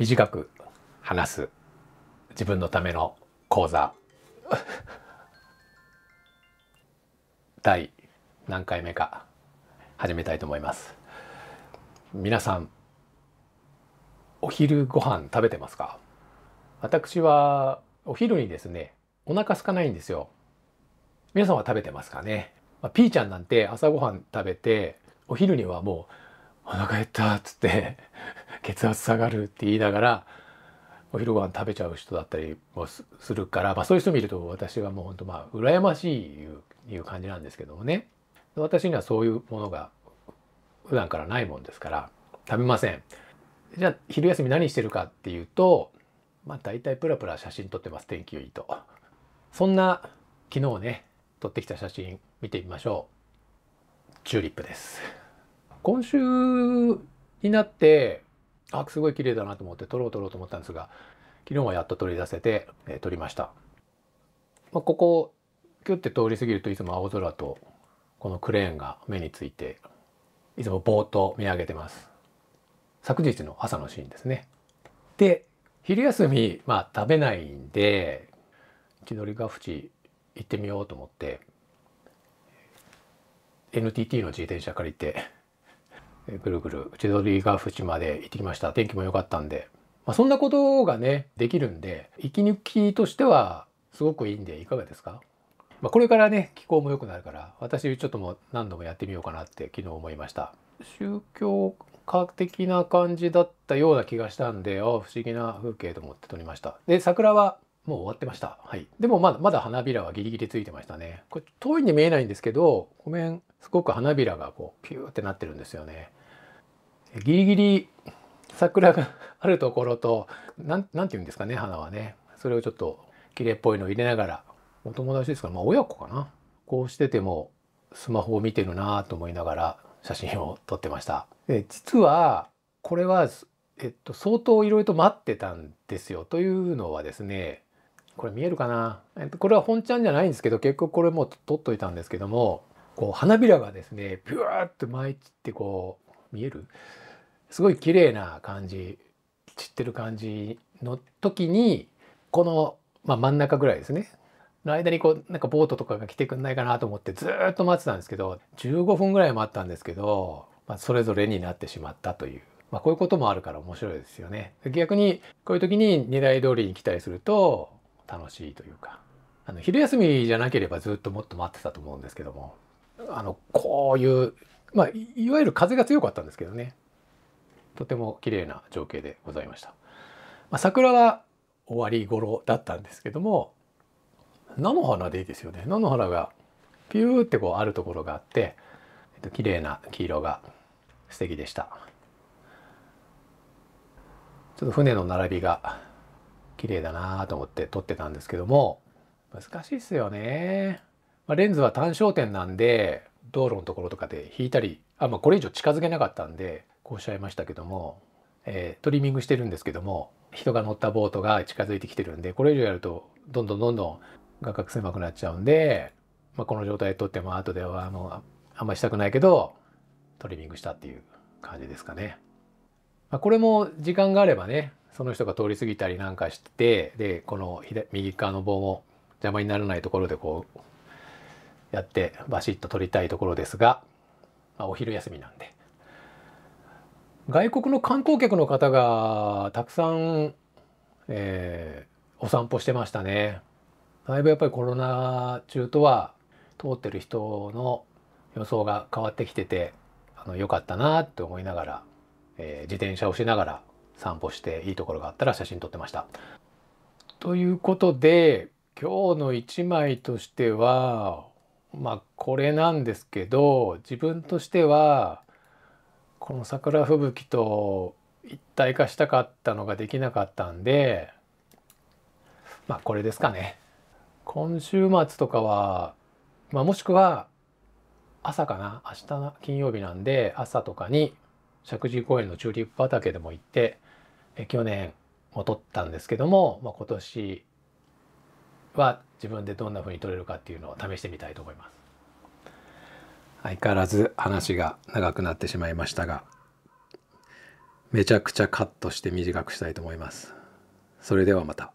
短く話す自分のための講座 第何回目か始めたいと思います皆さんお昼ご飯食べてますか私はお昼にですねお腹空かないんですよ皆さんは食べてますかね、まあ、ピーちゃんなんて朝ごはん食べてお昼にはもうお腹減ったっつって血圧下がるって言いながらお昼ご飯食べちゃう人だったりもするから、まあ、そういう人見ると私はもう本当まあ羨ましいいう感じなんですけどもね私にはそういうものが普段からないもんですから食べません。じゃあ昼休み何してるかっていうとまあ大体プラプラ写真撮ってます天気いいと。そんな昨日ね撮ってきた写真見てみましょう。チューリップです。今週になってあすごい綺麗だなと思って撮ろう撮ろうと思ったんですが昨日はやっと取り出せて、えー、撮りました、まあ、ここキュッて通り過ぎるといつも青空とこのクレーンが目についていつもぼーっと見上げてます昨日の朝のシーンですねで昼休みまあ食べないんで千鳥ヶ淵行ってみようと思って NTT の自転車借りてぐるぐる内鳥が淵まで行ってきました天気も良かったんで、まあ、そんなことがねできるんで息抜きとしてはすごくいいんでいかがですか、まあ、これからね気候も良くなるから私ちょっともう何度もやってみようかなって昨日思いました宗教家的な感じだったような気がしたんでああ不思議な風景と思って撮りましたで桜はもう終わってましたはいでもまだまだ花びらはギリギリついてましたねこれ遠いんで見えないんですけどごめんすごく花びらがこうピューってなってるんですよねギリギリ桜があるところと何て言うんですかね花はねそれをちょっと綺麗っぽいのを入れながらお友達ですからまあ親子かなこうしててもスマホを見てるなと思いながら写真を撮ってました。で実はこれはえっと、相当いろいろと待ってたんですよというのはですねこれ見えるかな、えっと、これは本ちゃんじゃないんですけど結局これも撮っといたんですけどもこう花びらがですねビューッて舞い散ってこう見えるすごい綺麗な感じ散ってる感じの時にこの、まあ、真ん中ぐらいですねの間にこうなんかボートとかが来てくんないかなと思ってずっと待ってたんですけど15分ぐらい待ったんですけど、まあ、それぞれになってしまったという、まあ、こういうこともあるから面白いですよね。逆にこういう時に2台通りに来たりすると楽しいというかあの昼休みじゃなければずっともっと待ってたと思うんですけどもあのこういうまあ、いわゆる風が強かったんですけどねとても綺麗な情景でございました。まあ、桜は終わり頃だったんですけども菜の花でいいですよね菜の花がピューってこうあるところがあって、えっと、綺麗な黄色が素敵でしたちょっと船の並びが綺麗だなと思って撮ってたんですけども難しいっすよね、まあ、レンズは単焦点なんで道路のところとかで引いたりあ、まあ、これ以上近づけなかったんでこうしちゃいましたけども、えー、トリミングしてるんですけども人が乗ったボートが近づいてきてるんでこれ以上やるとどんどんどんどん画角狭くなっちゃうんで、まあ、この状態で撮っても後ではあのあんまりしたくないけどトリミングしたっていう感じですかね。まあ、これも時間があればねその人が通り過ぎたりなんかしてでこの左右側の棒も邪魔にならないところでこうやってバシッと撮りたいところですが、まあ、お昼休みなんで外国の観光客の方がたくさん、えー、お散歩してましたねだいぶやっぱりコロナ中とは通ってる人の予想が変わってきててあの良かったなって思いながら、えー、自転車をしながら散歩していいところがあったら写真撮ってました。ということで今日の一枚としてはまあこれなんですけど自分としてはこの桜吹雪と一体化したかったのができなかったんでまあこれですかね。今週末とかは、まあ、もしくは朝かな明日の金曜日なんで朝とかに石神公園のチューリップ畑でも行ってえ去年も撮ったんですけども、まあ、今年は自分でどんな風に取れるかっていうのを試してみたいと思います。相変わらず話が長くなってしまいましたが、めちゃくちゃカットして短くしたいと思います。それではまた。